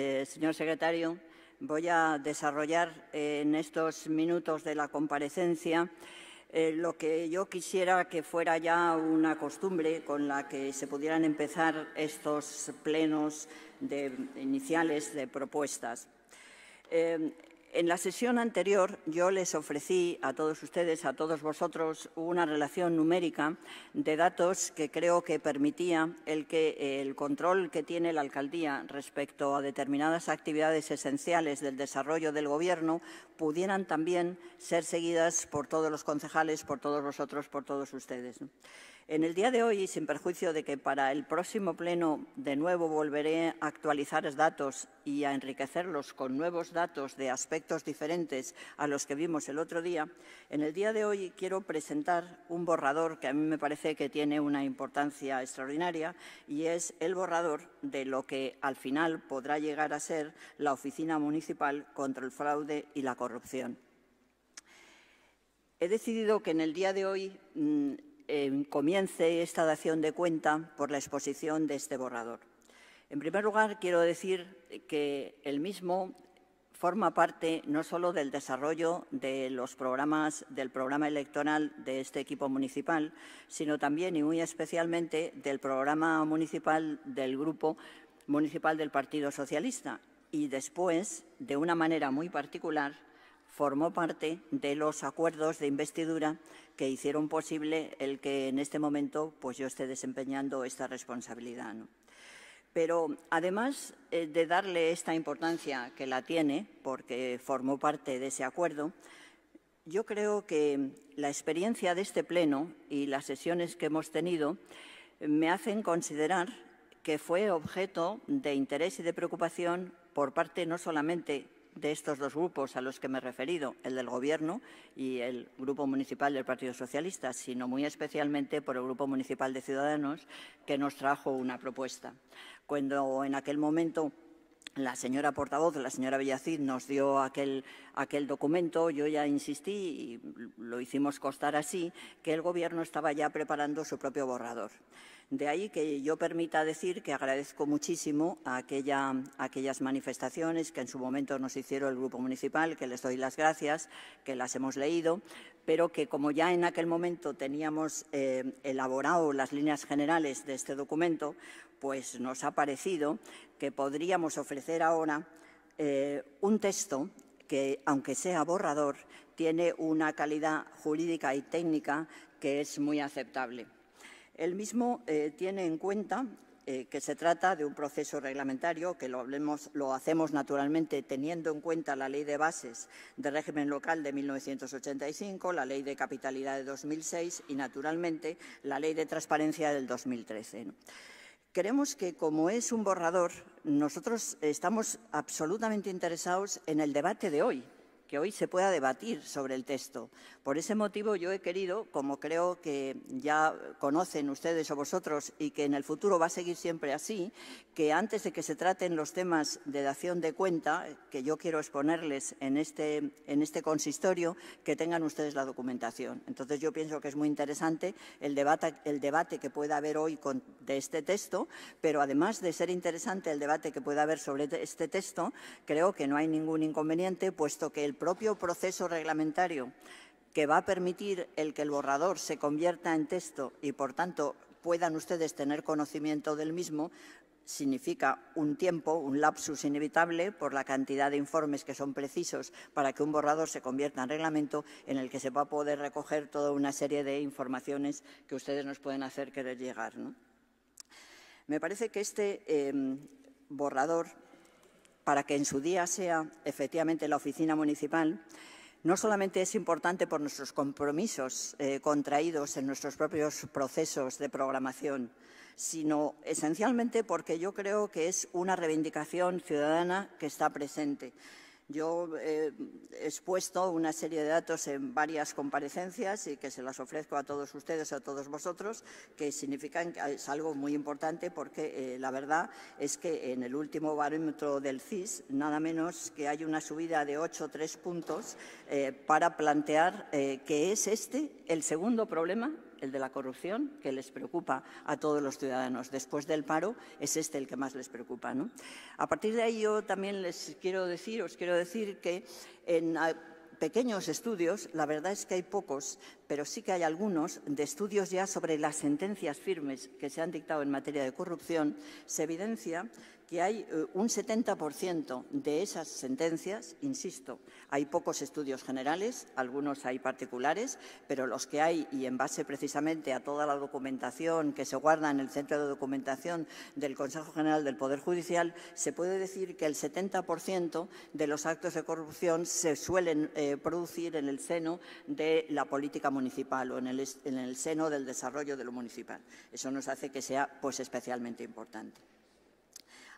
Eh, señor secretario, voy a desarrollar eh, en estos minutos de la comparecencia eh, lo que yo quisiera que fuera ya una costumbre con la que se pudieran empezar estos plenos iniciales de propuestas. En la sesión anterior yo les ofrecí a todos ustedes, a todos vosotros, una relación numérica de datos que creo que permitía el, que, el control que tiene la alcaldía respecto a determinadas actividades esenciales del desarrollo del Gobierno pudieran también ser seguidas por todos los concejales, por todos vosotros, por todos ustedes. En el día de hoy, sin perjuicio de que para el próximo pleno de nuevo volveré a actualizar datos y a enriquecerlos con nuevos datos de aspectos diferentes a los que vimos el otro día, en el día de hoy quiero presentar un borrador que a mí me parece que tiene una importancia extraordinaria y es el borrador de lo que al final podrá llegar a ser la Oficina Municipal contra el Fraude y la Corrupción. He decidido que en el día de hoy mm, Em, comience esta dación de cuenta por la exposición de este borrador. En primer lugar, quiero decir que el mismo forma parte no solo del desarrollo de los programas del programa electoral de este equipo municipal, sino también y muy especialmente del programa municipal del grupo municipal del Partido Socialista y después, de una manera muy particular, formó parte de los acuerdos de investidura que hicieron posible el que en este momento pues yo esté desempeñando esta responsabilidad. Pero además eh, de darle esta importancia que la tiene, porque formó parte de ese acuerdo, yo creo que la experiencia de este Pleno y las sesiones que hemos tenido me hacen considerar que fue objeto de interés y de preocupación por parte no solamente de estos dos grupos a los que me he referido, el del Gobierno y el Grupo Municipal del Partido Socialista, sino muy especialmente por el Grupo Municipal de Ciudadanos, que nos trajo una propuesta. Cuando en aquel momento la señora portavoz, la señora Villacid, nos dio aquel, aquel documento, yo ya insistí y lo hicimos constar así, que el Gobierno estaba ya preparando su propio borrador. De ahí que yo permita decir que agradezco muchísimo a, aquellas manifestaciones que en su momento nos hicieron el Grupo Municipal, que les doy las gracias, que las hemos leído, pero que como ya en aquel momento teníamos eh, elaborado las líneas generales de este documento, pues nos ha parecido que podríamos ofrecer ahora eh, un texto que, aunque sea borrador, tiene una calidad jurídica y técnica que es muy aceptable. El mismo eh, tiene en cuenta eh, que se trata de un proceso reglamentario, que lo, hacemos naturalmente teniendo en cuenta la Ley de Bases de Régimen Local de 1985, la Ley de Capitalidad de 2006 y, naturalmente, la Ley de Transparencia del 2013. trece. Queremos que, como es un borrador, nosotros estamos absolutamente interesados en el debate de hoy, que hoy se pueda debatir sobre el texto. Por ese motivo yo he querido, como creo que ya conocen ustedes o vosotros y que en el futuro va a seguir siempre así, que antes de que se traten los temas de dación de cuenta, que yo quiero exponerles en este, en este consistorio, que tengan ustedes la documentación. Entonces yo pienso que es muy interesante el debate, que pueda haber hoy de este texto, pero además de ser interesante el debate que pueda haber sobre este texto, creo que no hay ningún inconveniente, puesto que el propio proceso reglamentario que va a permitir el que el borrador se convierta en texto y, por tanto, puedan ustedes tener conocimiento del mismo, significa un tiempo, un lapsus inevitable por la cantidad de informes que son precisos para que un borrador se convierta en reglamento en el que se va a poder recoger toda una serie de informaciones que ustedes nos pueden hacer querer llegar. Me parece que este eh, borrador para que en su día sea efectivamente la oficina municipal, no solamente es importante por nuestros compromisos eh, contraídos en nuestros propios procesos de programación, sino esencialmente porque yo creo que es una reivindicación ciudadana que está presente. Yo he expuesto una serie de datos en varias comparecencias y que se las ofrezco a todos ustedes, a todos vosotros, que significan que es algo muy importante porque eh, la verdad es que en el último barómetro del CIS, nada menos que hay una subida de 8 o 3 puntos eh, para plantear eh, que es este el segundo problema el de la corrupción, que les preocupa a todos los ciudadanos. Después del paro es este el que más les preocupa. ¿no? A partir de ahí yo también les quiero decir, os quiero decir que en ah, pequeños estudios, la verdad es que hay pocos, pero sí que hay algunos, de estudios ya sobre las sentencias firmes que se han dictado en materia de corrupción, se evidencia que hay eh, un 70% de esas sentencias, insisto, hay pocos estudios generales, algunos hay particulares, pero los que hay, y en base precisamente a toda la documentación que se guarda en el Centro de Documentación del Consejo General del Poder Judicial, se puede decir que el 70% de los actos de corrupción se suelen eh, producir en el seno de la política municipal o en el, en el seno del desarrollo de lo municipal. Eso nos hace que sea pues, especialmente importante.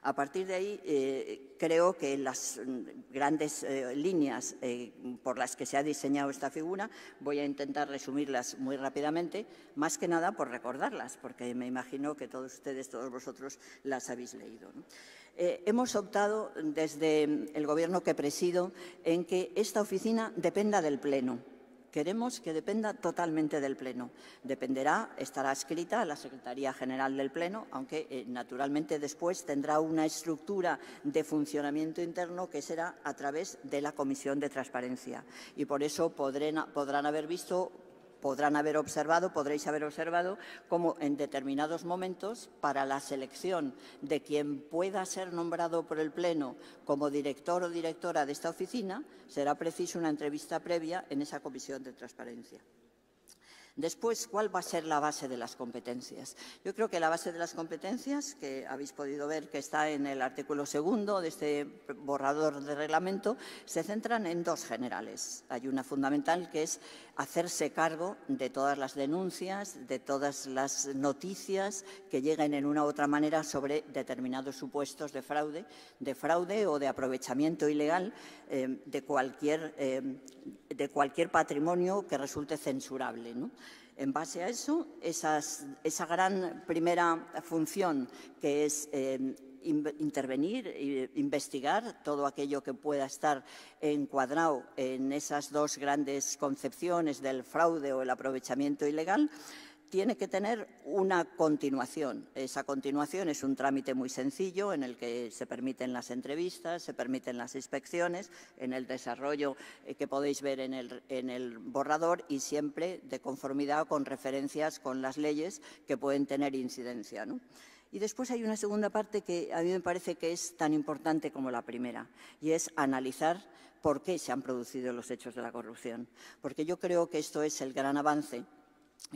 A partir de ahí, eh, creo que las mm, grandes eh, líneas eh, por las que se ha diseñado esta figura, voy a intentar resumirlas muy rápidamente, más que nada por recordarlas, porque me imagino que todos ustedes, todos vosotros, las habéis leído. hemos optado desde el Gobierno que presido en que esta oficina dependa del Pleno Queremos que dependa totalmente del Pleno. Dependerá, estará escrita a la Secretaría General del Pleno, aunque eh, naturalmente después tendrá una estructura de funcionamiento interno que será a través de la Comisión de Transparencia. Y por eso podrán haber visto podrán haber observado, podréis haber observado cómo en determinados momentos para la selección de quien pueda ser nombrado por el Pleno como director o directora de esta oficina, será preciso una entrevista previa en esa comisión de transparencia. Después, ¿cuál va a ser la base de las competencias? Yo creo que la base de las competencias, que habéis podido ver que está en el artículo segundo de este borrador de reglamento, se centran en dos generales. Hay una fundamental que es hacerse cargo de todas las denuncias, de todas las noticias que lleguen en una u otra manera sobre determinados supuestos de fraude, de fraude o de aprovechamiento ilegal eh, de, cualquier, eh, de, cualquier, patrimonio que resulte censurable. En base a eso, esa gran primera función que es eh, intervenir e investigar todo aquello que pueda estar encuadrado en esas dos grandes concepciones del fraude o el aprovechamiento ilegal, tiene que tener una continuación. Esa continuación es un trámite muy sencillo en el que se permiten las entrevistas, se permiten las inspecciones, en el desarrollo eh, que podéis ver en el, borrador y siempre de conformidad con referencias con las leyes que pueden tener incidencia. ¿no? Y después hay una segunda parte que a mí me parece que es tan importante como la primera, y es analizar por qué se han producido los hechos de la corrupción. Porque yo creo que esto es el gran avance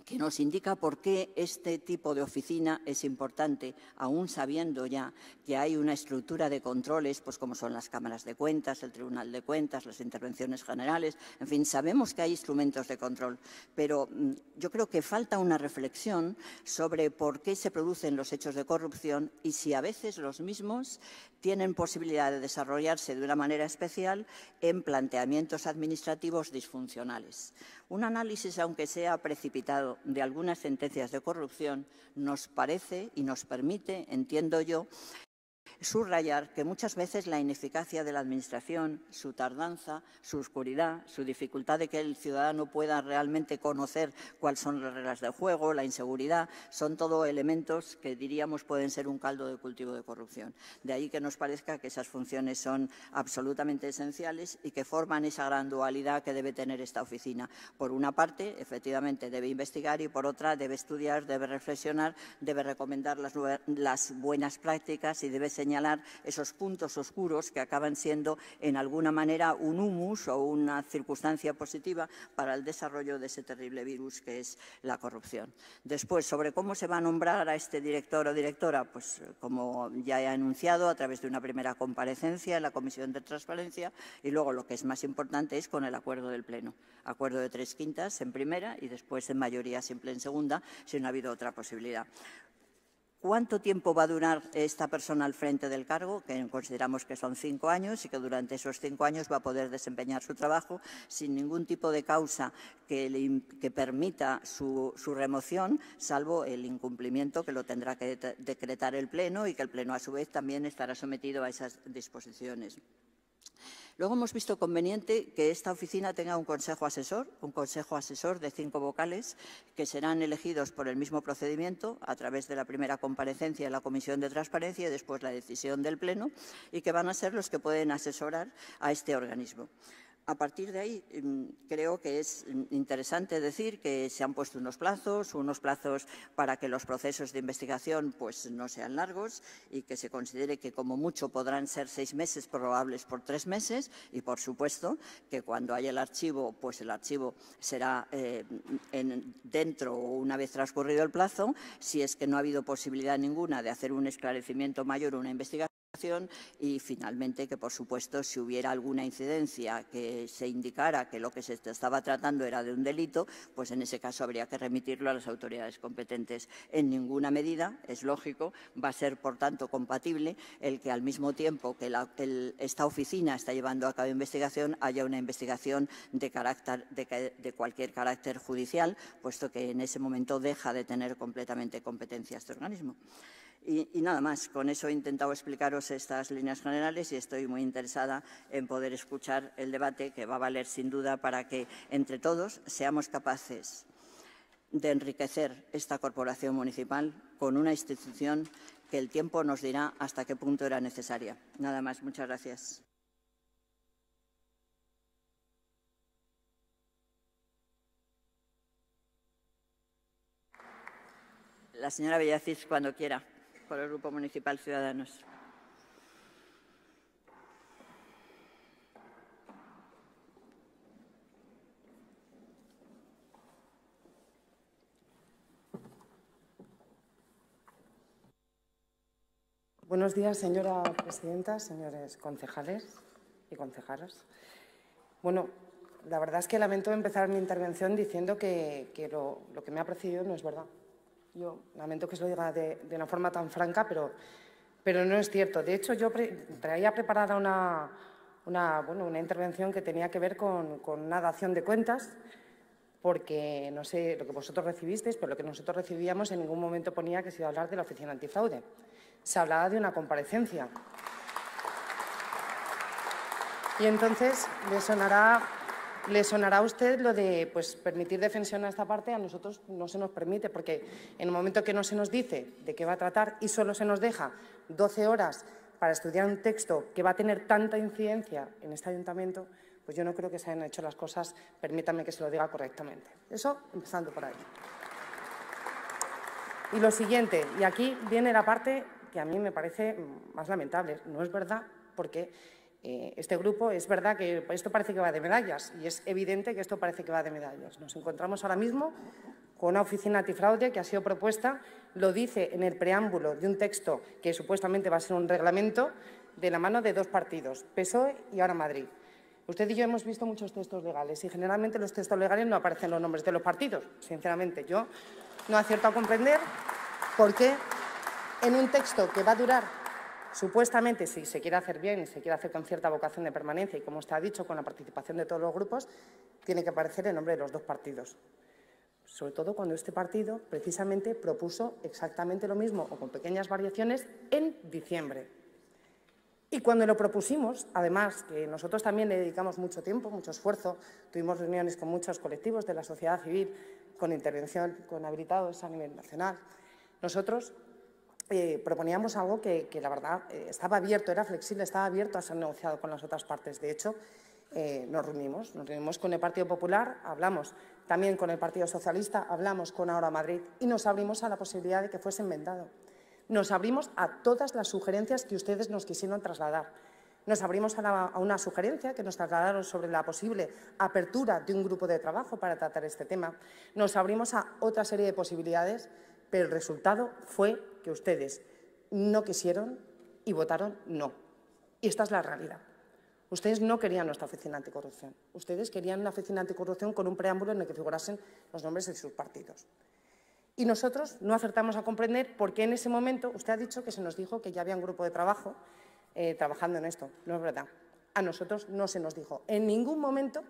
que nos indica por qué este tipo de oficina es importante, aún sabiendo ya que hay una estructura de controles, pues como son las cámaras de cuentas, el Tribunal de Cuentas, las intervenciones generales, en fin, sabemos que hay instrumentos de control, pero mm, yo creo que falta una reflexión sobre por qué se producen los hechos de corrupción y si a veces los mismos tienen posibilidad de desarrollarse de una manera especial en planteamientos administrativos disfuncionales. Un análisis, aunque sea precipitado, de algunas sentencias de corrupción nos parece y nos permite, entiendo yo, Subrayar que muchas veces la ineficacia de la Administración, su tardanza, su oscuridad, su dificultad de que el ciudadano pueda realmente conocer cuáles son las reglas del juego, la inseguridad, son todo elementos que diríamos pueden ser un caldo de cultivo de corrupción. De ahí que nos parezca que esas funciones son absolutamente esenciales y que forman esa gran dualidad que debe tener esta oficina. Por una parte, efectivamente, debe investigar y por otra, debe estudiar, debe reflexionar, debe recomendar las, las buenas prácticas y debe señalar esos puntos oscuros que acaban siendo en alguna manera un humus o una circunstancia positiva para el desarrollo de ese terrible virus que es la corrupción. Después, sobre cómo se va a nombrar a este director o directora, pues como ya he anunciado, a través de una primera comparecencia en la Comisión de Transparencia y luego lo que es más importante es con el acuerdo del Pleno. Acuerdo de tres quintas en primera y después en mayoría simple en segunda, si no ha habido otra posibilidad cuánto tiempo va a durar esta persona al frente del cargo, que consideramos que son cinco años y que durante esos cinco años va a poder desempeñar su trabajo sin ningún tipo de causa que, permita su, su, remoción, salvo el incumplimiento que lo tendrá que decretar el Pleno y que el Pleno a su vez también estará sometido a esas disposiciones. Luego hemos visto conveniente que esta oficina tenga un consejo asesor, un consejo asesor de cinco vocales que serán elegidos por el mismo procedimiento a través de la primera comparecencia de la Comisión de Transparencia y después la decisión del Pleno y que van a ser los que pueden asesorar a este organismo a partir de ahí, em, creo que es em, interesante decir que se han puesto unos plazos, unos plazos para que los procesos de investigación pues, no sean largos y que se considere que como mucho podrán ser seis meses, probables por tres meses, y por supuesto que cuando haya el archivo, pues el archivo será em, en, dentro o una vez transcurrido el plazo, si es que no ha habido posibilidad ninguna de hacer un esclarecimiento mayor o una investigación y finalmente que por supuesto si hubiera alguna incidencia que se indicara que lo que se estaba tratando era de un delito, pues en ese caso habría que remitirlo a las autoridades competentes. En ninguna medida, es lógico, va a ser por tanto compatible el que al mismo tiempo que esta oficina está llevando a cabo investigación haya una investigación de, carácter, de, de cualquier carácter judicial, puesto que en ese momento deja de tener completamente competencia este organismo. Y, nada más, con eso he intentado explicaros estas líneas generales y estoy muy interesada en poder escuchar el debate que va a valer sin duda para que entre todos seamos capaces de enriquecer esta corporación municipal con una institución que el tiempo nos dirá hasta qué punto era necesaria. Nada más, muchas gracias. La señora Bellacis, cuando quiera por el Grupo Municipal Ciudadanos. Buenos días, señora presidenta, señores concejales y concejalas. Bueno, la verdad es que lamento empezar mi intervención diciendo que, lo, lo que me ha precedido no es verdad. Yo lamento que se lo diga de, una forma tan franca, pero, no es cierto. De hecho, yo traía preparada una, intervención que tenía que ver con, con una dación de cuentas, porque no sé lo que vosotros recibisteis, pero lo que nosotros recibíamos en ningún momento ponía que se iba a hablar de la Oficina Antifraude. Se hablaba de una comparecencia. Y entonces le sonará le sonará a usted lo de pues, permitir defensión a esta parte, a nosotros no se nos permite, porque en el momento que no se nos dice de qué va a tratar y solo se nos deja 12 horas para estudiar un texto que va a tener tanta incidencia en este ayuntamiento, pues yo no creo que se hayan hecho las cosas, permítanme que se lo diga correctamente. Eso empezando por ahí. Y lo siguiente, y aquí viene la parte que a mí me parece más lamentable, no es verdad, porque eh, este grupo, es verdad que esto parece que va de medallas y es evidente que esto parece que va de medallas. Nos encontramos ahora mismo con una oficina antifraude que ha sido propuesta, lo dice en el preámbulo de un texto que supuestamente va a ser un reglamento, de la mano de dos partidos, PSOE y ahora Madrid. Usted y yo hemos visto muchos textos legales y generalmente los textos legales no aparecen los nombres de los partidos. Sinceramente, yo no acierto a comprender por qué en un texto que va a durar Supuestamente, si se quiere hacer bien y se quiere hacer con cierta vocación de permanencia y, como ha dicho, con la participación de todos los grupos, tiene que aparecer el nombre de los dos partidos. Sobre todo cuando este partido precisamente propuso exactamente lo mismo o con pequeñas variaciones en diciembre. Y cuando lo propusimos, además, que nosotros también le dedicamos mucho tiempo, mucho esfuerzo, tuvimos reuniones con muchos colectivos de la sociedad civil, con intervención, con habilitados a nivel nacional, nosotros eh, proponíamos algo que, la verdad eh, estaba abierto, era flexible, estaba abierto a ser negociado con las otras partes. De hecho, eh, nos reunimos, nos reunimos con el Partido Popular, hablamos también con el Partido Socialista, hablamos con Ahora Madrid y nos abrimos a la posibilidad de que fuese enmendado. Nos abrimos a todas las sugerencias que ustedes nos quisieron trasladar. Nos abrimos a, a una sugerencia que nos trasladaron sobre la posible apertura de un grupo de trabajo para tratar este tema. Nos abrimos a otra serie de posibilidades, pero el resultado fue que ustedes no quisieron y votaron no. Y esta es la realidad. Ustedes no querían nuestra oficina anticorrupción. Ustedes querían una oficina anticorrupción con un preámbulo en el que figurasen los nombres de sus partidos. Y nosotros no acertamos a comprender por qué en ese momento usted ha dicho que se nos dijo que ya había un grupo de trabajo eh, trabajando en esto. No es verdad. A nosotros no se nos dijo en ningún momento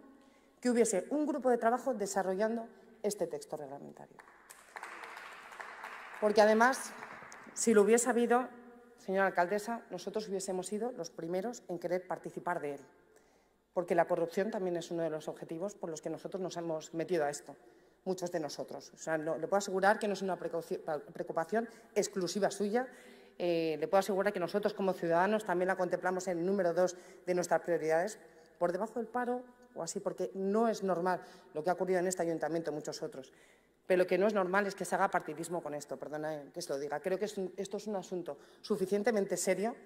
que hubiese un grupo de trabajo desarrollando este texto reglamentario. Porque además si lo hubiese habido, señora alcaldesa, nosotros hubiésemos sido los primeros en querer participar de él, porque la corrupción también es uno de los objetivos por los que nosotros nos hemos metido a esto, muchos de nosotros. O sea, le puedo asegurar que no es una preocupación exclusiva suya, eh, le puedo asegurar que nosotros como ciudadanos también la contemplamos en el número dos de nuestras prioridades, por debajo del paro o así, porque no es normal lo que ha ocurrido en este ayuntamiento y muchos otros. Pero lo que no es normal es que se haga partidismo con esto, perdona eh, que se lo diga. Creo que esto es un asunto suficientemente serio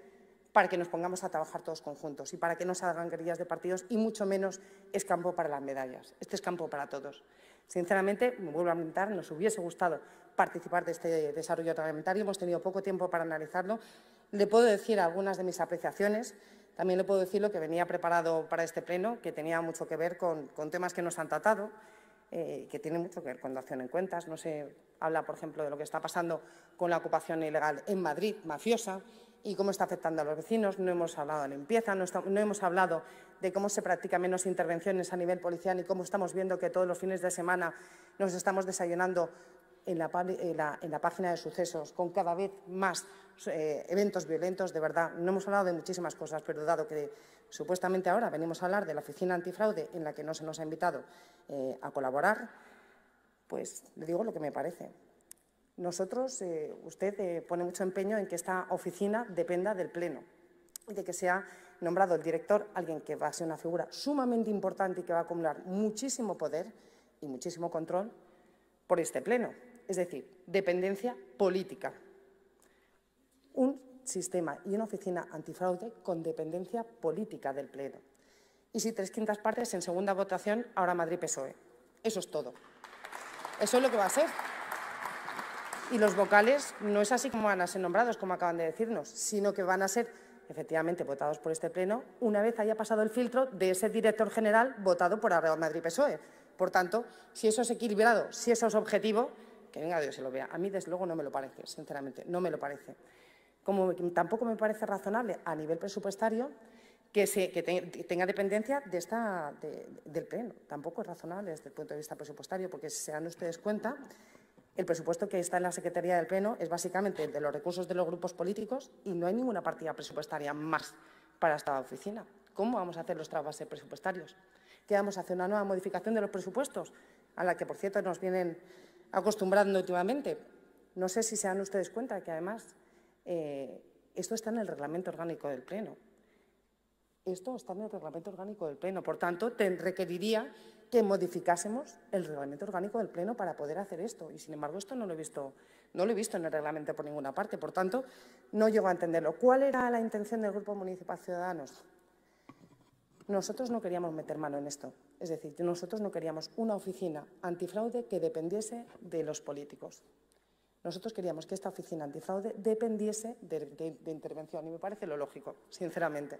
para que nos pongamos a trabajar todos conjuntos y para que no hagan guerrillas de partidos y mucho menos es campo para las medallas. Este es campo para todos. Sinceramente, me vuelvo a lamentar, nos hubiese gustado participar de este desarrollo parlamentario. hemos tenido poco tiempo para analizarlo. Le puedo decir algunas de mis apreciaciones, también le puedo decir lo que venía preparado para este pleno, que tenía mucho que ver con temas que nos han tratado. Eh, que tiene mucho que ver con acción en cuentas. No se habla, por ejemplo, de lo que está pasando con la ocupación ilegal en Madrid, mafiosa, y cómo está afectando a los vecinos. No hemos hablado de limpieza, no, hemos hablado de cómo se practican menos intervenciones a nivel policial y cómo estamos viendo que todos los fines de semana nos estamos desayunando en la, en la, página de sucesos con cada vez más eh, eventos violentos. De verdad, no hemos hablado de muchísimas cosas, pero dado que Supuestamente ahora venimos a hablar de la Oficina Antifraude en la que no se nos ha invitado eh, a colaborar, pues le digo lo que me parece. Nosotros, eh, usted eh, pone mucho empeño en que esta oficina dependa del Pleno y de que sea nombrado el director alguien que va a ser una figura sumamente importante y que va a acumular muchísimo poder y muchísimo control por este Pleno. Es decir, dependencia política. Un sistema y una oficina antifraude con dependencia política del Pleno. Y si tres quintas partes en segunda votación, ahora Madrid-PSOE. Eso es todo. Eso es lo que va a ser. Y los vocales no es así como van a ser nombrados, como acaban de decirnos, sino que van a ser efectivamente votados por este Pleno una vez haya pasado el filtro de ese director general votado por ahora Madrid-PSOE. Por tanto, si eso es equilibrado, si eso es objetivo, que venga Dios se lo vea. A mí, desde luego, no me lo parece, sinceramente, no me lo parece como tampoco me parece razonable a nivel presupuestario que, tenga dependencia del Pleno. Tampoco es razonable desde el punto de vista presupuestario, porque si se dan ustedes cuenta, el presupuesto que está en la Secretaría del Pleno es básicamente de los recursos de los grupos políticos y no hay ninguna partida presupuestaria más para esta oficina. ¿Cómo vamos a hacer los trabajos presupuestarios? ¿Qué vamos a hacer? ¿Una nueva modificación de los presupuestos? A la que, por cierto, nos vienen acostumbrando últimamente. No sé si se dan ustedes cuenta que, además, eh, esto está en el reglamento orgánico del Pleno. Esto está en el reglamento orgánico del Pleno. Por tanto, requeriría que modificásemos el reglamento orgánico del Pleno para poder hacer esto. Y sin embargo, esto no lo he visto, no lo he visto en el reglamento por ninguna parte. Por tanto, no llego a entenderlo. ¿Cuál era la intención del Grupo Municipal Ciudadanos? Nosotros no queríamos meter mano en esto. Es decir, nosotros no queríamos una oficina antifraude que dependiese de los políticos. Nosotros queríamos que esta oficina antifraude dependiese de, intervención y me parece lo lógico, sinceramente.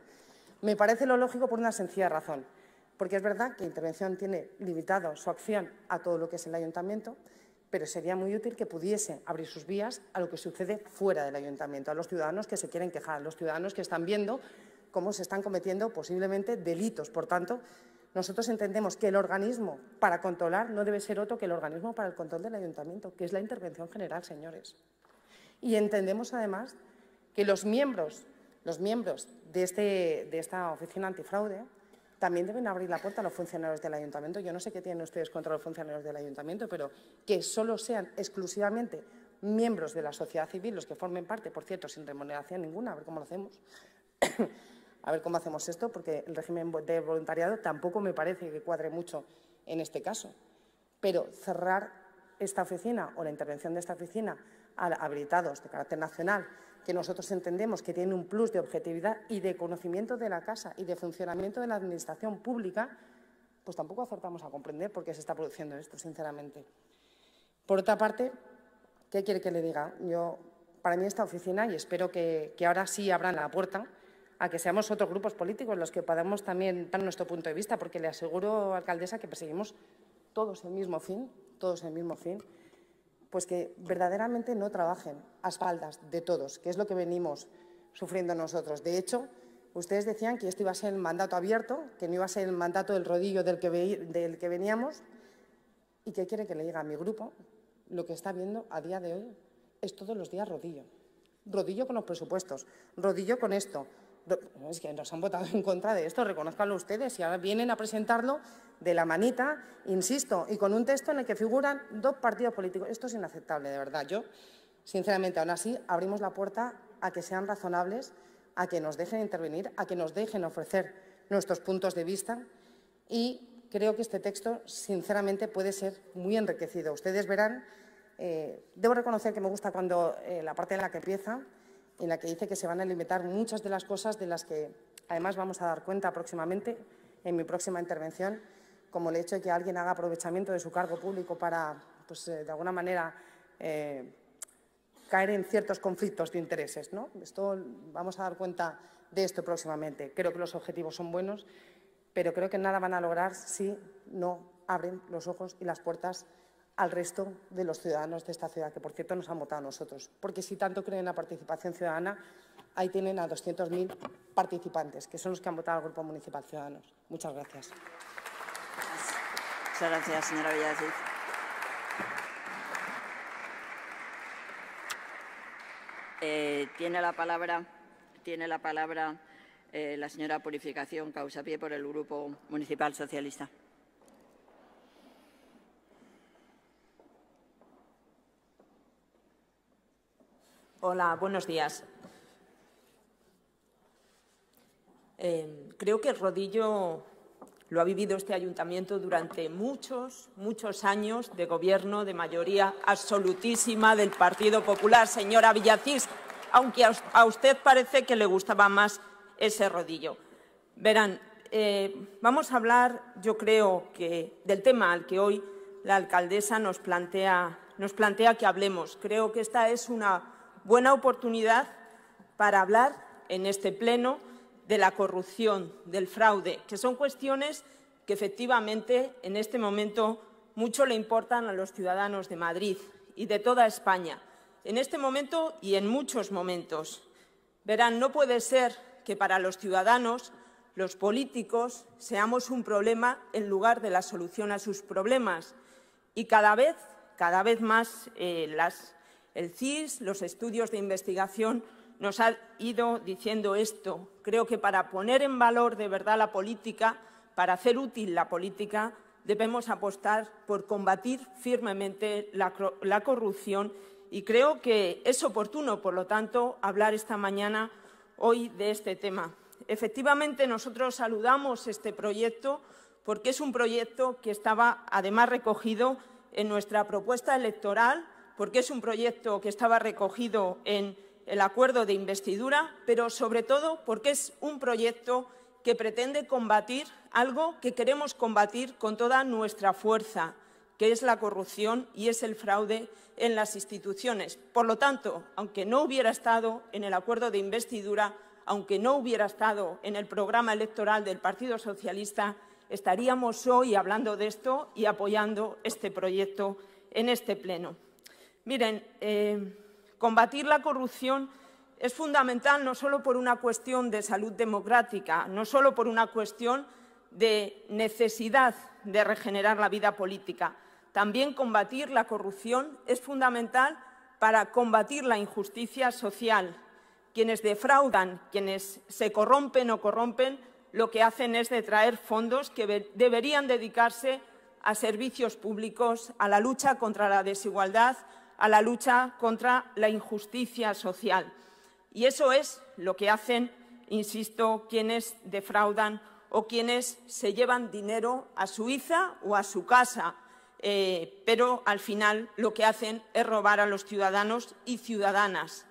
Me parece lo lógico por una sencilla razón, porque es verdad que intervención tiene limitado su acción a todo lo que es el ayuntamiento, pero sería muy útil que pudiese abrir sus vías a lo que sucede fuera del ayuntamiento, a los ciudadanos que se quieren quejar, a los ciudadanos que están viendo cómo se están cometiendo posiblemente delitos. Por tanto, nosotros entendemos que el organismo para controlar no debe ser otro que el organismo para el control del ayuntamiento, que es la intervención general, señores. Y entendemos además que los miembros, los miembros de, este, de esta oficina antifraude también deben abrir la puerta a los funcionarios del ayuntamiento. Yo no sé qué tienen ustedes contra los funcionarios del ayuntamiento, pero que solo sean exclusivamente miembros de la sociedad civil los que formen parte, por cierto, sin remuneración ninguna, a ver cómo lo hacemos a ver cómo hacemos esto, porque el régimen de voluntariado tampoco me parece que cuadre mucho en este caso. Pero cerrar esta oficina o la intervención de esta oficina a habilitados de carácter nacional, que nosotros entendemos que tiene un plus de objetividad y de conocimiento de la casa y de funcionamiento de la administración pública, pues tampoco acertamos a comprender por qué se está produciendo esto, sinceramente. Por otra parte, ¿qué quiere que le diga? Yo, para mí esta oficina, y espero que ahora sí abran la puerta, a que seamos otros grupos políticos los que podamos también dar nuestro punto de vista, porque le aseguro, alcaldesa, que perseguimos todos el mismo fin, todos el mismo fin, pues que verdaderamente no trabajen a espaldas de todos, que es lo que venimos sufriendo nosotros. De hecho, ustedes decían que esto iba a ser el mandato abierto, que no iba a ser el mandato del rodillo del que, del que veníamos, y que quiere que le diga a mi grupo lo que está viendo a día de hoy es todos los días rodillo. Rodillo con los presupuestos, rodillo con esto, es que nos han votado en contra de esto, reconozcanlo ustedes, y ahora vienen a presentarlo de la manita, insisto, y con un texto en el que figuran dos partidos políticos. Esto es inaceptable, de verdad. Yo, sinceramente, aún así, abrimos la puerta a que sean razonables, a que nos dejen intervenir, a que nos dejen ofrecer nuestros puntos de vista y creo que este texto, sinceramente, puede ser muy enriquecido. Ustedes verán, eh, debo reconocer que me gusta cuando eh, la parte en la que empieza en la que dice que se van a limitar muchas de las cosas de las que además vamos a dar cuenta próximamente en mi próxima intervención, como el hecho de que alguien haga aprovechamiento de su cargo público para, pues, eh, de alguna manera, eh, caer en ciertos conflictos de intereses. Esto, vamos a dar cuenta de esto próximamente. Creo que los objetivos son buenos, pero creo que nada van a lograr si no abren los ojos y las puertas al resto de los ciudadanos de esta ciudad, que por cierto nos han votado a nosotros. Porque si tanto creen en la participación ciudadana, ahí tienen a 200.000 participantes, que son los que han votado al Grupo Municipal Ciudadanos. Muchas gracias. Muchas gracias, señora Villadís eh, tiene la palabra, tiene la, palabra eh, la señora Purificación Causapié por el Grupo Municipal Socialista. Hola, buenos días. Eh, creo que el Rodillo lo ha vivido este ayuntamiento durante muchos, muchos años de gobierno de mayoría absolutísima del Partido Popular. Señora Villacís, aunque a usted parece que le gustaba más ese rodillo. Verán, eh, vamos a hablar, yo creo, que del tema al que hoy la alcaldesa nos plantea, nos plantea que hablemos. Creo que esta es una buena oportunidad para hablar en este Pleno de la corrupción, del fraude, que son cuestiones que efectivamente en este momento mucho le importan a los ciudadanos de Madrid y de toda España, en este momento y en muchos momentos. Verán, no puede ser que para los ciudadanos los políticos seamos un problema en lugar de la solución a sus problemas. Y cada vez, cada vez más, eh, las el CIS, los estudios de investigación nos han ido diciendo esto. Creo que para poner en valor de verdad la política, para hacer útil la política, debemos apostar por combatir firmemente la, corrupción y creo que es oportuno, por lo tanto, hablar esta mañana hoy de este tema. Efectivamente, nosotros saludamos este proyecto porque es un proyecto que estaba además recogido en nuestra propuesta electoral porque es un proyecto que estaba recogido en el acuerdo de investidura, pero sobre todo porque es un proyecto que pretende combatir algo que queremos combatir con toda nuestra fuerza, que es la corrupción y es el fraude en las instituciones. Por lo tanto, aunque no hubiera estado en el acuerdo de investidura, aunque no hubiera estado en el programa electoral del Partido Socialista, estaríamos hoy hablando de esto y apoyando este proyecto en este Pleno. Miren, eh, combatir la corrupción es fundamental no solo por una cuestión de salud democrática, no solo por una cuestión de necesidad de regenerar la vida política. También combatir la corrupción es fundamental para combatir la injusticia social. Quienes defraudan, quienes se corrompen o corrompen, lo que hacen es de traer fondos que deberían dedicarse a servicios públicos, a la lucha contra la desigualdad a la lucha contra la injusticia social. Y eso es lo que hacen, insisto, quienes defraudan o quienes se llevan dinero a Suiza o a su casa, eh, pero al final lo que hacen es robar a los ciudadanos y ciudadanas.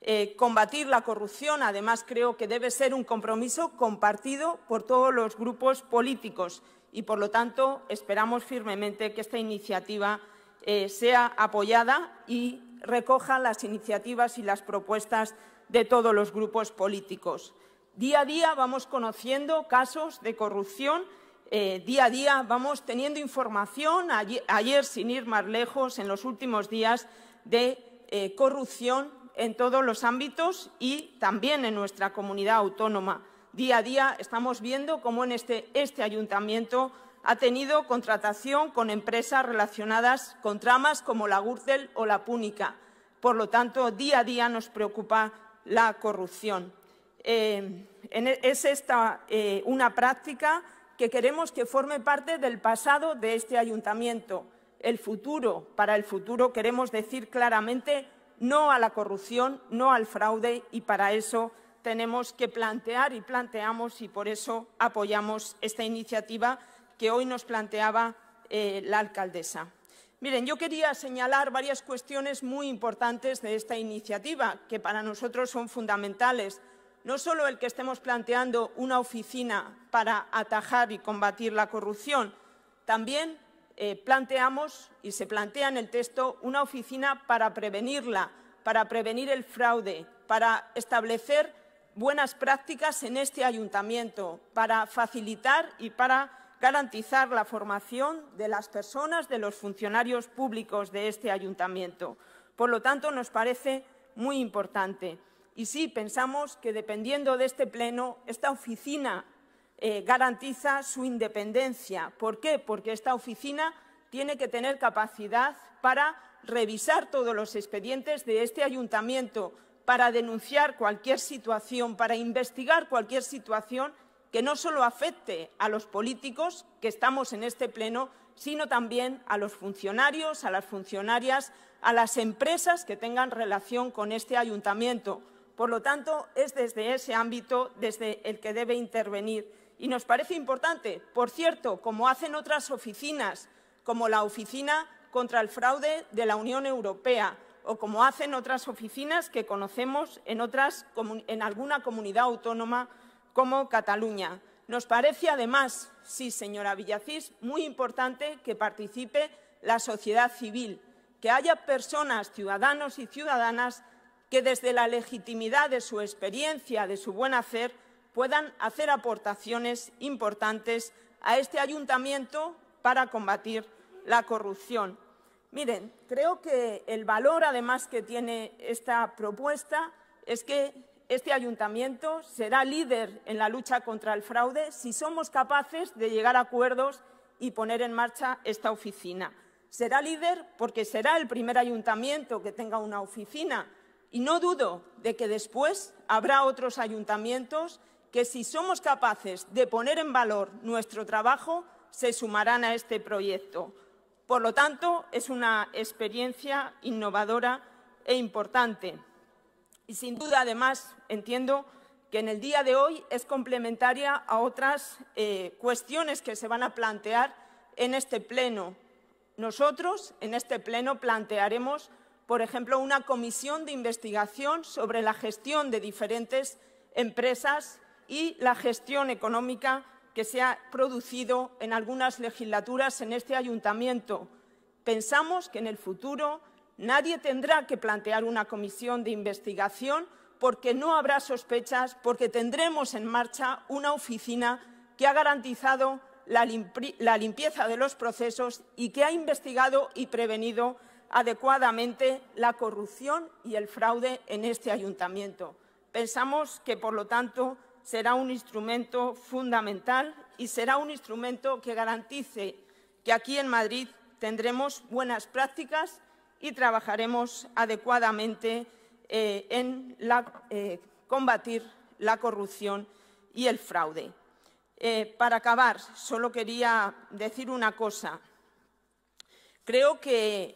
Eh, combatir la corrupción, además, creo que debe ser un compromiso compartido por todos los grupos políticos y, por lo tanto, esperamos firmemente que esta iniciativa eh, sea apoyada y recoja las iniciativas y las propuestas de todos los grupos políticos. Día a día vamos conociendo casos de corrupción, eh, día a día vamos teniendo información, ayer, sin ir más lejos, en los últimos días, de eh, corrupción en todos los ámbitos y también en nuestra comunidad autónoma. Día a día estamos viendo cómo en este, este ayuntamiento ha tenido contratación con empresas relacionadas con tramas como la Gürtel o la Púnica. Por lo tanto, día a día nos preocupa la corrupción. Eh, e, es esta eh, una práctica que queremos que forme parte del pasado de este ayuntamiento. El futuro, para el futuro queremos decir claramente no a la corrupción, no al fraude y para eso tenemos que plantear y planteamos y por eso apoyamos esta iniciativa que hoy nos planteaba eh, la alcaldesa. Miren, yo quería señalar varias cuestiones muy importantes de esta iniciativa, que para nosotros son fundamentales. No solo el que estemos planteando una oficina para atajar y combatir la corrupción, también eh, planteamos y se plantea en el texto una oficina para prevenirla, para prevenir el fraude, para establecer buenas prácticas en este ayuntamiento, para facilitar y para garantizar la formación de las personas, de los funcionarios públicos de este ayuntamiento. Por lo tanto, nos parece muy importante. Y sí, pensamos que dependiendo de este pleno, esta oficina eh, garantiza su independencia. ¿Por qué? Porque esta oficina tiene que tener capacidad para revisar todos los expedientes de este ayuntamiento, para denunciar cualquier situación, para investigar cualquier situación que no solo afecte a los políticos que estamos en este Pleno, sino también a los funcionarios, a las funcionarias, a las empresas que tengan relación con este ayuntamiento. Por lo tanto, es desde ese ámbito desde el que debe intervenir. Y nos parece importante, por cierto, como hacen otras oficinas, como la Oficina contra el Fraude de la Unión Europea o como hacen otras oficinas que conocemos en, en alguna comunidad autónoma como Cataluña. Nos parece, además, sí, señora Villacís, muy importante que participe la sociedad civil, que haya personas, ciudadanos y ciudadanas, que desde la legitimidad de su experiencia, de su buen hacer, puedan hacer aportaciones importantes a este ayuntamiento para combatir la corrupción. Miren, creo que el valor, además, que tiene esta propuesta es que este ayuntamiento será líder en la lucha contra el fraude si somos capaces de llegar a acuerdos y poner en marcha esta oficina. Será líder porque será el primer ayuntamiento que tenga una oficina y no dudo de que después habrá otros ayuntamientos que si somos capaces de poner en valor nuestro trabajo, se sumarán a este proyecto. Por lo tanto, es una experiencia innovadora e importante y sin duda además entiendo que en el día de hoy es complementaria a otras eh, cuestiones que se van a plantear en este Pleno. Nosotros en este Pleno plantearemos, por ejemplo, una comisión de investigación sobre la gestión de diferentes empresas y la gestión económica que se ha producido en algunas legislaturas en este ayuntamiento. Pensamos que en el futuro Nadie tendrá que plantear una comisión de investigación porque no habrá sospechas, porque tendremos en marcha una oficina que ha garantizado la, limpieza de los procesos y que ha investigado y prevenido adecuadamente la corrupción y el fraude en este ayuntamiento. Pensamos que, por lo tanto, será un instrumento fundamental y será un instrumento que garantice que aquí en Madrid tendremos buenas prácticas y trabajaremos adecuadamente eh, en eh, combatir la corrupción y el fraude. Eh, para acabar, solo quería decir una cosa. Creo que,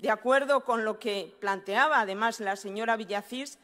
de acuerdo con lo que planteaba además la señora Villacís,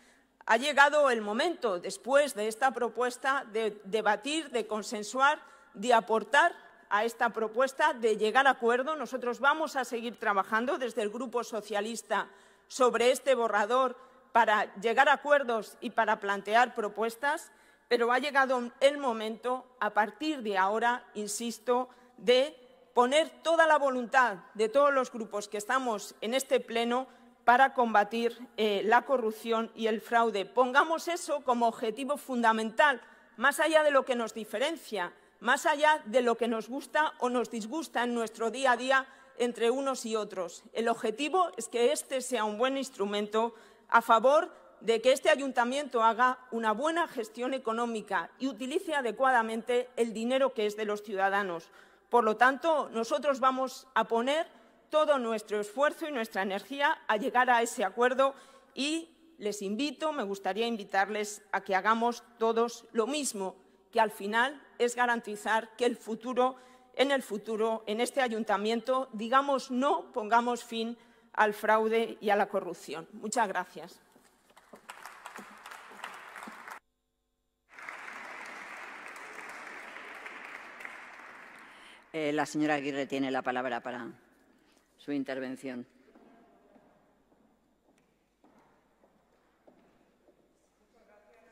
ha llegado el momento, después de esta propuesta, de debatir, de consensuar, de aportar a esta propuesta de llegar a acuerdo. Nosotros vamos a seguir trabajando desde el Grupo Socialista sobre este borrador para llegar a acuerdos y para plantear propuestas, pero ha llegado el momento, a partir de ahora, insisto, de poner toda la voluntad de todos los grupos que estamos en este Pleno para combatir eh, la corrupción y el fraude. Pongamos eso como objetivo fundamental, más allá de lo que nos diferencia, más allá de lo que nos gusta o nos disgusta en nuestro día a día entre unos y otros. El objetivo es que este sea un buen instrumento a favor de que este ayuntamiento haga una buena gestión económica y utilice adecuadamente el dinero que es de los ciudadanos. Por lo tanto, nosotros vamos a poner todo nuestro esfuerzo y nuestra energía a llegar a ese acuerdo y les invito, me gustaría invitarles a que hagamos todos lo mismo, que al final es garantizar que el futuro, en el futuro, en este ayuntamiento, digamos no, pongamos fin al fraude y a la corrupción. Muchas gracias. Eh, la señora Aguirre tiene la palabra para su intervención.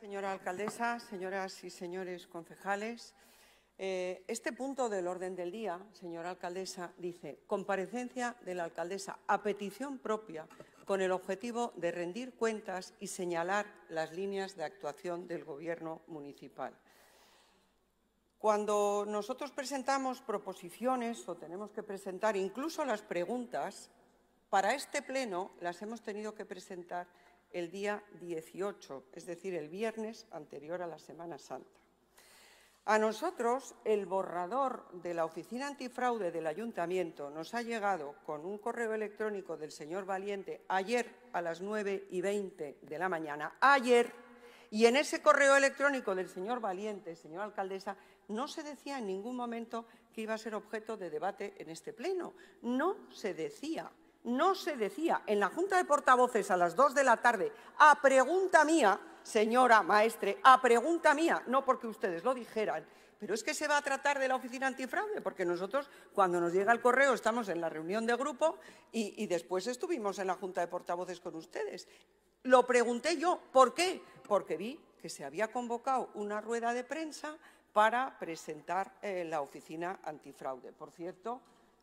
señora alcaldesa, señoras y señores concejales. Eh, este punto del orden del día, señora alcaldesa, dice comparecencia de la alcaldesa a petición propia con el objetivo de rendir cuentas y señalar las líneas de actuación del Gobierno municipal. Cuando nosotros presentamos proposiciones o tenemos que presentar incluso las preguntas, para este pleno las hemos tenido que presentar el día 18, es decir, el viernes anterior a la Semana Santa. A nosotros el borrador de la Oficina Antifraude del Ayuntamiento nos ha llegado con un correo electrónico del señor Valiente ayer a las 9 y 20 de la mañana. Ayer. Y en ese correo electrónico del señor Valiente, señora alcaldesa, no se decía en ningún momento que iba a ser objeto de debate en este pleno. No se decía no se decía. En la Junta de Portavoces a las dos de la tarde, a pregunta mía, señora maestre, a pregunta mía, no porque ustedes lo dijeran, pero es que se va a tratar de la oficina antifraude, porque nosotros cuando nos llega el correo estamos en la reunión de grupo y, después estuvimos en la Junta de Portavoces con ustedes. Lo pregunté yo, ¿por qué? Porque vi que se había convocado una rueda de prensa para presentar eh, la oficina antifraude. Por cierto,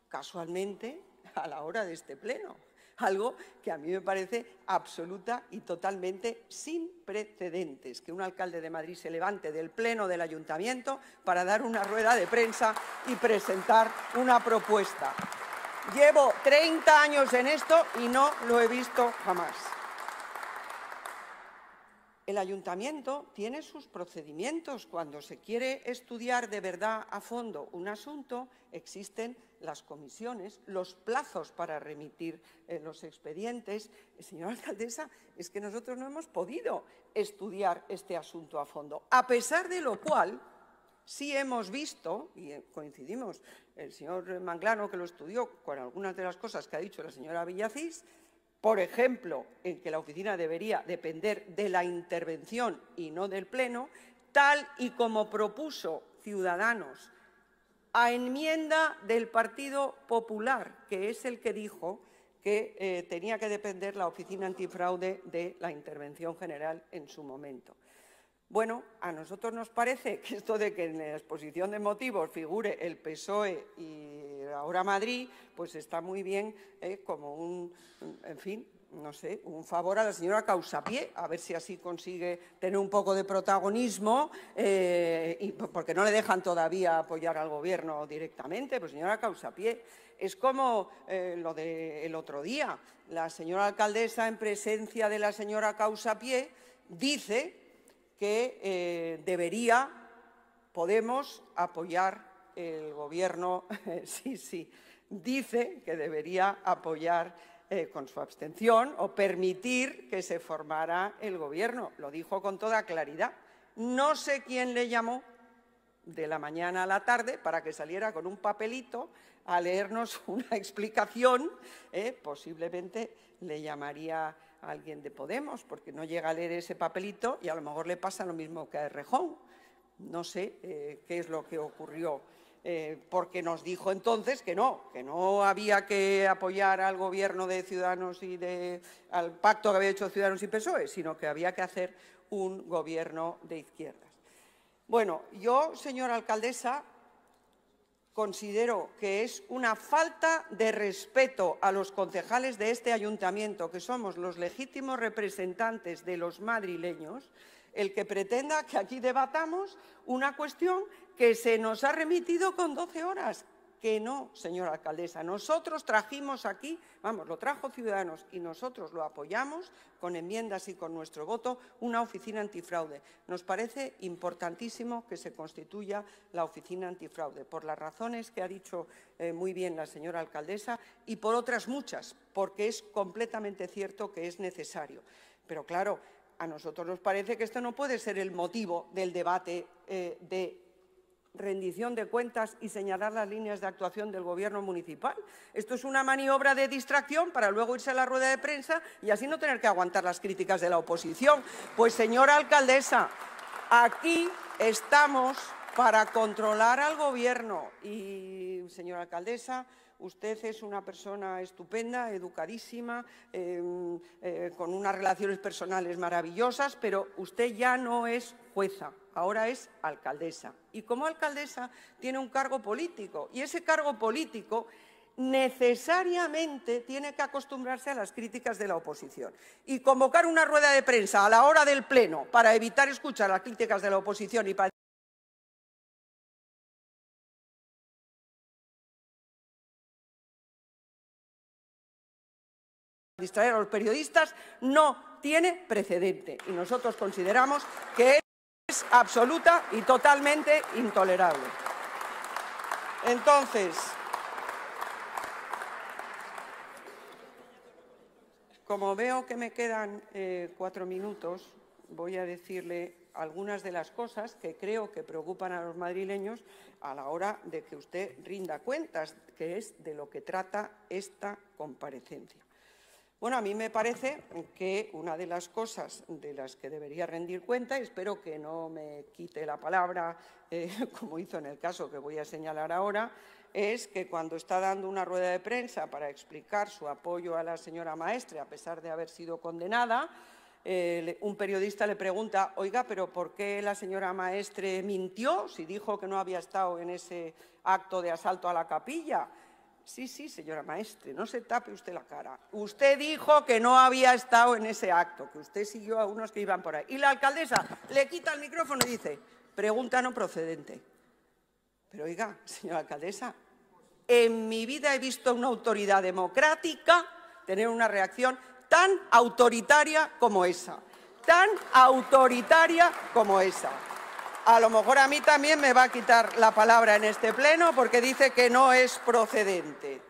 casualmente a la hora de este pleno. Algo que a mí me parece absoluta y totalmente sin precedentes, que un alcalde de Madrid se levante del pleno del ayuntamiento para dar una rueda de prensa y presentar una propuesta. Llevo 30 años en esto y no lo he visto jamás el ayuntamiento tiene sus procedimientos. Cuando se quiere estudiar de verdad a fondo un asunto, existen las comisiones, los plazos para remitir eh, los expedientes. Eh, señora alcaldesa, es que nosotros no hemos podido estudiar este asunto a fondo, a pesar de lo cual sí hemos visto, y eh, coincidimos, el señor Manglano que lo estudió con algunas de las cosas que ha dicho la señora Villacís, por ejemplo, en que la oficina debería depender de la intervención y no del Pleno, tal y como propuso Ciudadanos a enmienda del Partido Popular, que es el que dijo que eh, tenía que depender la oficina antifraude de la intervención general en su momento. Bueno, a nosotros nos parece que esto de que en la exposición de motivos figure el PSOE y ahora Madrid, pues está muy bien eh, como un, en fin, no sé, un favor a la señora Causapié, a ver si así consigue tener un poco de protagonismo, eh, porque no le dejan todavía apoyar al gobierno directamente, pues señora Causapié. Es como eh, lo del otro día, la señora alcaldesa en presencia de la señora Causapié dice que eh, debería Podemos apoyar el Gobierno, sí, sí, dice que debería apoyar eh, con su abstención o permitir que se formara el Gobierno. Lo dijo con toda claridad. No sé quién le llamó de la mañana a la tarde para que saliera con un papelito a leernos una explicación, eh, posiblemente le llamaría alguien de Podemos, porque no llega a leer ese papelito y a lo mejor le pasa lo mismo que a Rejón. No sé eh, qué es lo que ocurrió, eh, porque nos dijo entonces que no, que no había que apoyar al gobierno de Ciudadanos y de, al pacto que había hecho Ciudadanos y PSOE, sino que había que hacer un gobierno de izquierdas. Bueno, yo, señora alcaldesa, considero que es una falta de respeto a los concejales de este ayuntamiento, que somos los legítimos representantes de los madrileños, el que pretenda que aquí debatamos una cuestión que se nos ha remitido con 12 horas que no, señora alcaldesa. Nosotros trajimos aquí, vamos, lo trajo Ciudadanos y nosotros lo apoyamos con enmiendas y con nuestro voto, una oficina antifraude. Nos parece importantísimo que se constituya la oficina antifraude, por las razones que ha dicho eh, muy bien la señora alcaldesa y por otras muchas, porque es completamente cierto que es necesario. Pero claro, a nosotros nos parece que esto no puede ser el motivo del debate eh, de rendición de cuentas y señalar las líneas de actuación del Gobierno municipal. Esto es una maniobra de distracción para luego irse a la rueda de prensa y así no tener que aguantar las críticas de la oposición. Pues, señora alcaldesa, aquí estamos para controlar al Gobierno y, señora alcaldesa, Usted es una persona estupenda, educadísima, em, eh, con unas relaciones personales maravillosas, pero usted ya no es jueza, ahora es alcaldesa. Y como alcaldesa tiene un cargo político y ese cargo político necesariamente tiene que acostumbrarse a las críticas de la oposición. Y convocar una rueda de prensa a la hora del Pleno para evitar escuchar las críticas de la oposición y para distraer a los periodistas no tiene precedente y nosotros consideramos que es absoluta y totalmente intolerable. Entonces, como veo que me quedan eh, cuatro minutos, voy a decirle algunas de las cosas que creo que preocupan a los madrileños a la hora de que usted rinda cuentas, que es de lo que trata esta comparecencia. Bueno, a mí me parece que una de las cosas de las que debería rendir cuenta, y espero que no me quite la palabra, eh, como hizo en el caso que voy a señalar ahora, es que cuando está dando una rueda de prensa para explicar su apoyo a la señora maestre, a pesar de haber sido condenada, eh, un periodista le pregunta, oiga, pero ¿por qué la señora maestre mintió si dijo que no había estado en ese acto de asalto a la capilla? Sí, sí, señora maestra, no se tape usted la cara. Usted dijo que no había estado en ese acto, que usted siguió a unos que iban por ahí. Y la alcaldesa le quita el micrófono y dice, pregunta no procedente. Pero oiga, señora alcaldesa, en mi vida he visto una autoridad democrática tener una reacción tan autoritaria como esa, tan autoritaria como esa a lo mejor a mí también me va a quitar la palabra en este pleno porque dice que no es procedente.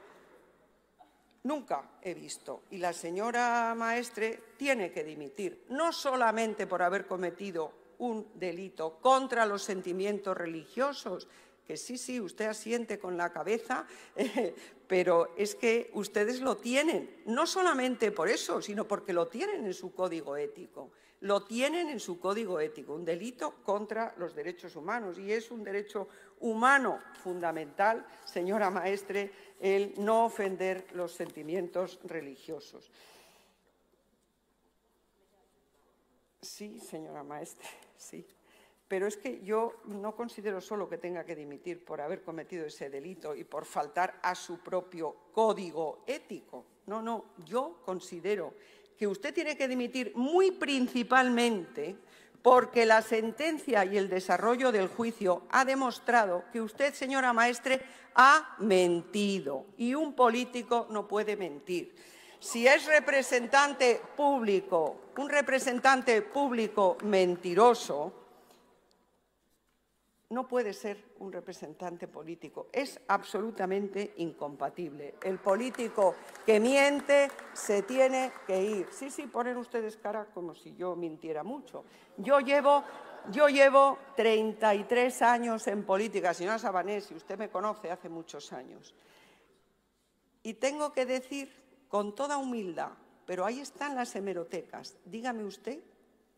Nunca he visto. Y la señora maestre tiene que dimitir, no solamente por haber cometido un delito contra los sentimientos religiosos, que sí, sí, usted asiente con la cabeza, pero es que ustedes lo tienen, no solamente por eso, sino porque lo tienen en su código ético lo tienen en su código ético, un delito contra los derechos humanos. Y es un derecho humano fundamental, señora maestre, el no ofender los sentimientos religiosos. Sí, señora maestre, sí. Pero es que yo no considero solo que tenga que dimitir por haber cometido ese delito y por faltar a su propio código ético. No, no, yo considero que usted tiene que dimitir muy principalmente porque la sentencia y el desarrollo del juicio ha demostrado que usted, señora maestre, ha mentido y un político no puede mentir. Si es representante público, un representante público mentiroso, no puede ser un representante político. Es absolutamente incompatible. El político que miente se tiene que ir. Sí, sí, ponen ustedes cara como si yo mintiera mucho. Yo llevo, yo llevo 33 años en política, señora Sabanés, y usted me conoce hace muchos años. Y tengo que decir con toda humildad, pero ahí están las hemerotecas. Dígame usted,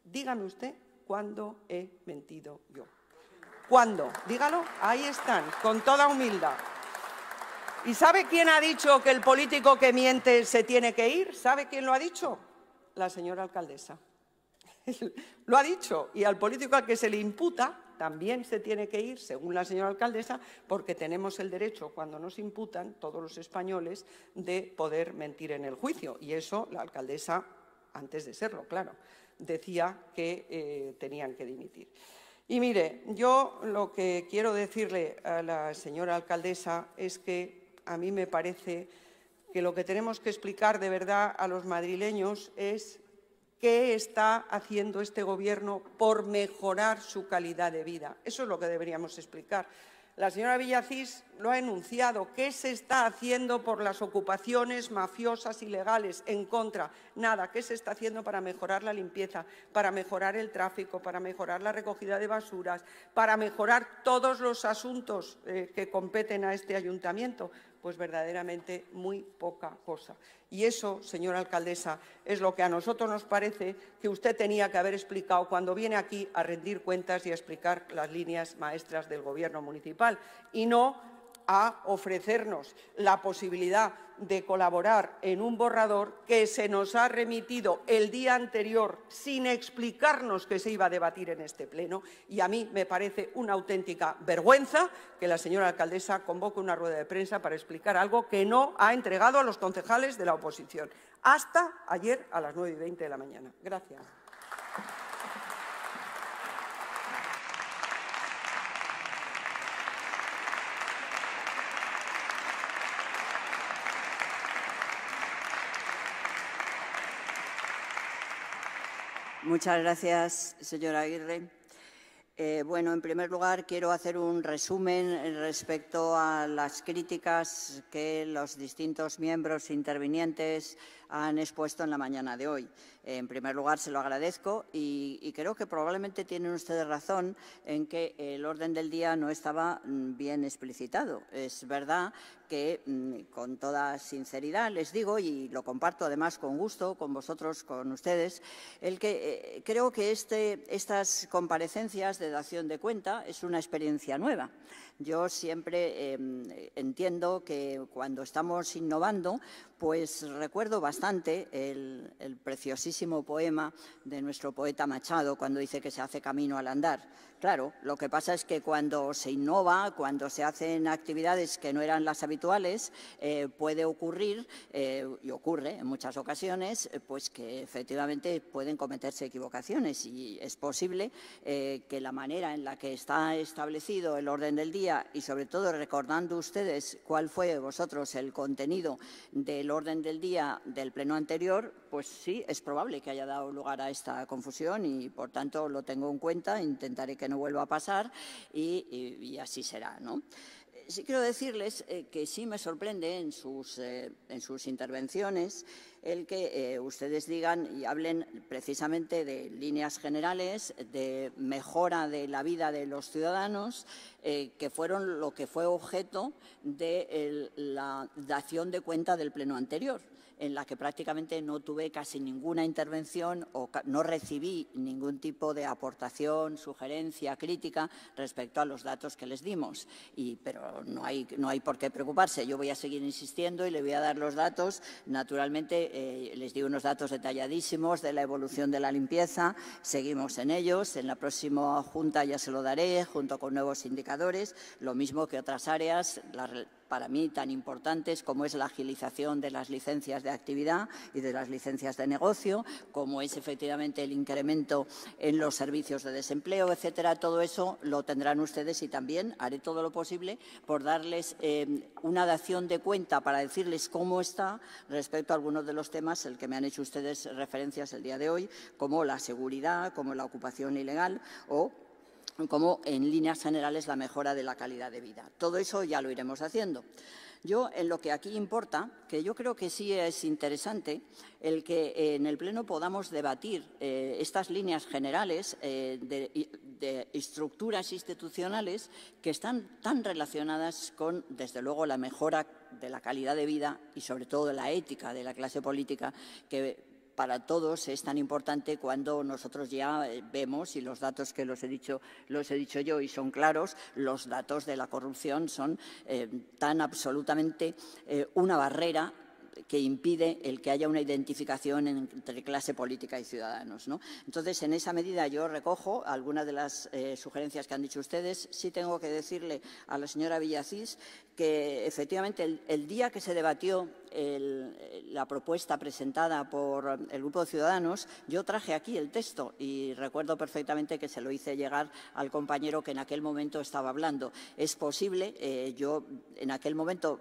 dígame usted cuándo he mentido yo. ¿Cuándo? Dígalo, ahí están, con toda humildad. ¿Y sabe quién ha dicho que el político que miente se tiene que ir? ¿Sabe quién lo ha dicho? La señora alcaldesa. lo ha dicho. Y al político al que se le imputa también se tiene que ir, según la señora alcaldesa, porque tenemos el derecho, cuando nos imputan, todos los españoles, de poder mentir en el juicio. Y eso la alcaldesa, antes de serlo, claro, decía que eh, tenían que dimitir. Y mire, yo lo que quiero decirle a la señora alcaldesa es que a mí me parece que lo que tenemos que explicar de verdad a los madrileños es qué está haciendo este Gobierno por mejorar su calidad de vida. Eso es lo que deberíamos explicar. La señora Villacís lo ha enunciado. ¿Qué se está haciendo por las ocupaciones mafiosas ilegales en contra? Nada. ¿Qué se está haciendo para mejorar la limpieza, para mejorar el tráfico, para mejorar la recogida de basuras, para mejorar todos los asuntos eh, que competen a este ayuntamiento? pues verdaderamente muy poca cosa. Y eso, señora alcaldesa, es lo que a nosotros nos parece que usted tenía que haber explicado cuando viene aquí a rendir cuentas y a explicar las líneas maestras del Gobierno municipal, y no a ofrecernos la posibilidad de colaborar en un borrador que se nos ha remitido el día anterior sin explicarnos que se iba a debatir en este Pleno. Y a mí me parece una auténtica vergüenza que la señora alcaldesa convoque una rueda de prensa para explicar algo que no ha entregado a los concejales de la oposición. Hasta ayer a las nueve y veinte de la mañana. Gracias. Muchas gracias, señora Aguirre. Eh, bueno, en primer lugar, quiero hacer un resumen respecto a las críticas que los distintos miembros intervinientes han expuesto en la mañana de hoy. En primer lugar, se lo agradezco y, creo que probablemente tienen ustedes razón en que el orden del día no estaba mm, bien explicitado. Es verdad que mm, con toda sinceridad les digo, y lo comparto además con gusto con vosotros, con ustedes, el que eh, creo que este, estas comparecencias de dación de cuenta es una experiencia nueva. Yo siempre em, entiendo que cuando estamos innovando, pues recuerdo bastante el, preciosísimo poema de nuestro poeta Machado cuando dice que se hace camino al andar. Claro, lo que pasa es que cuando se innova, cuando se hacen actividades que no eran las habituales, eh, puede ocurrir, eh, y ocurre en muchas ocasiones, eh, pues que efectivamente pueden cometerse equivocaciones y es posible que la manera en la que está establecido el orden del día y sobre todo recordando ustedes cuál fue vosotros el contenido del orden del día del pleno anterior, pues sí, es probable que haya dado lugar a esta confusión y, por tanto, lo tengo en cuenta, intentaré que no vuelva a pasar y, así será, Sí quiero decirles eh, que sí me sorprende en sus, eh, intervenciones el que eh, ustedes digan y hablen precisamente de líneas generales, de mejora de la vida de los ciudadanos, que fueron lo que fue objeto de la dación de cuenta del Pleno anterior en la que prácticamente no tuve casi ninguna intervención o no recibí ningún tipo de aportación, sugerencia, crítica respecto a los datos que les dimos. pero no hay, por qué preocuparse. Yo voy a seguir insistiendo y le voy a dar los datos. Naturalmente, eh, les di unos datos detalladísimos de la evolución de la limpieza. Seguimos en ellos. En la próxima junta ya se lo daré, junto con nuevos indicadores. Lo mismo que otras áreas. La, para mí tan importantes como es la agilización de las licencias de actividad y de las licencias de negocio, como es efectivamente el incremento en los servicios de desempleo, etcétera. Todo eso lo tendrán ustedes y también haré todo lo posible por darles eh, una dación de cuenta para decirles cómo está respecto a algunos de los temas el que me han hecho ustedes referencias el día de hoy, como la seguridad, como la ocupación ilegal o como en líneas generales la mejora de la calidad de vida. Todo eso ya lo iremos haciendo. Yo, en lo que aquí importa, que yo creo que sí es interesante el que eh, en el Pleno podamos debatir eh, estas líneas generales eh, de, estructuras institucionales que están tan relacionadas con, desde luego, la mejora de la calidad de vida y, sobre todo, de la ética de la clase política que para todos es tan importante cuando nosotros ya eh, vemos, y los datos que los he dicho, los he dicho yo y son claros, los datos de la corrupción son eh, tan absolutamente eh, una barrera que impide el que haya una identificación entre clase política y ciudadanos. ¿no? Entonces, en esa medida yo recojo algunas de las eh, sugerencias que han dicho ustedes. Sí tengo que decirle a la señora Villacís que efectivamente el, día que se debatió la propuesta presentada por el Grupo de Ciudadanos, yo traje aquí el texto y recuerdo perfectamente que se lo hice llegar al compañero que en aquel momento estaba hablando. Es posible, eh, yo en aquel momento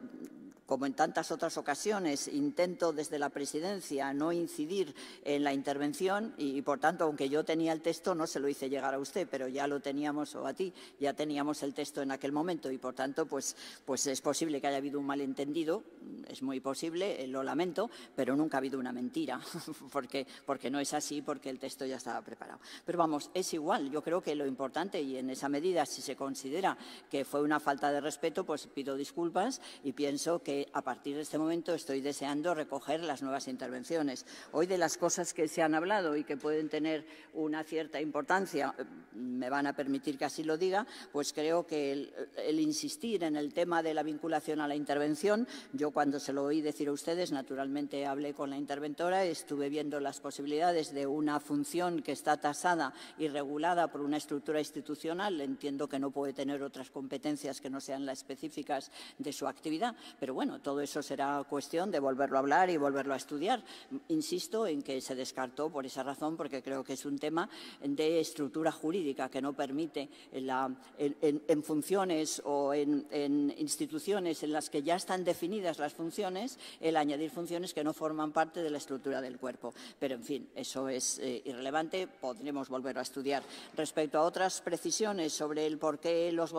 como en tantas otras ocasiones, intento desde la presidencia no incidir en la intervención y, por tanto, aunque yo tenía el texto, no se lo hice llegar a usted, pero ya lo teníamos, o a ti, ya teníamos el texto en aquel momento y, por tanto, pues, pues es posible que haya habido un malentendido, es muy posible, eh, lo lamento, pero nunca ha habido una mentira, porque, porque no es así, porque el texto ya estaba preparado. Pero vamos, es igual, yo creo que lo importante, y en esa medida, si se considera que fue una falta de respeto, pues pido disculpas y pienso que a partir de este momento estoy deseando recoger las nuevas intervenciones. Hoy de las cosas que se han hablado y que pueden tener una cierta importancia, mm, me van a permitir que así lo diga, pues creo que el, el insistir en el tema de la vinculación a la intervención, yo cuando se lo oí decir a ustedes, naturalmente hablé con la interventora, estuve viendo las posibilidades de una función que está tasada y regulada por una estructura institucional, entiendo que no puede tener otras competencias que no sean las específicas de su actividad, pero bueno, todo eso será cuestión de volverlo a hablar y volverlo a estudiar. Insisto en que se descartó por esa razón, porque creo que es un tema de estructura jurídica que no permite en, funciones o en, instituciones en las que ya están definidas las funciones el añadir funciones que no forman parte de la estructura del cuerpo. Pero, en fin, eso es eh, irrelevante, podremos volverlo a estudiar. Respecto a otras precisiones sobre el por qué los,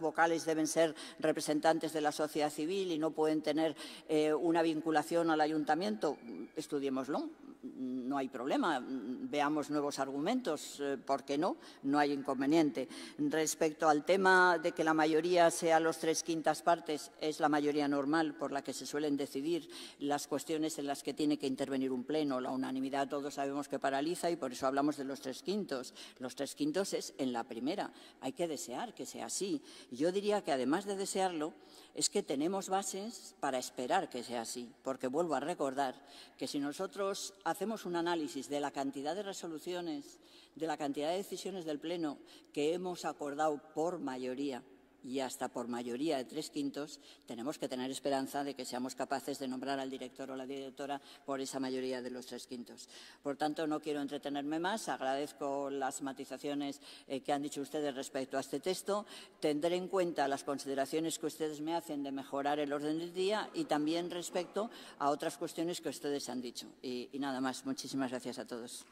vocales deben ser representantes de la sociedad civil y no pueden pueden tener eh, una vinculación al ayuntamiento, estudiémoslo, no hay problema, veamos nuevos argumentos, eh, ¿por qué no? No hay inconveniente. Respecto al tema de que la mayoría sea los tres quintas partes, es la mayoría normal por la que se suelen decidir las cuestiones en las que tiene que intervenir un pleno. La unanimidad todos sabemos que paraliza y por eso hablamos de los tres quintos. Los tres quintos es en la primera. Hay que desear que sea así. Yo diría que además de desearlo, es que tenemos bases para esperar que sea así, porque vuelvo a recordar que si nosotros hacemos un análisis de la cantidad de resoluciones, de la cantidad de decisiones del Pleno que hemos acordado por mayoría, y hasta por mayoría de tres quintos, tenemos que tener esperanza de que seamos capaces de nombrar al director o la directora por esa mayoría de los tres quintos. Por tanto, no quiero entretenerme más. Agradezco las matizaciones eh, que han dicho ustedes respecto a este texto. Tendré en cuenta las consideraciones que ustedes me hacen de mejorar el orden del día y también respecto a otras cuestiones que ustedes han dicho. y nada más. Muchísimas gracias a todos.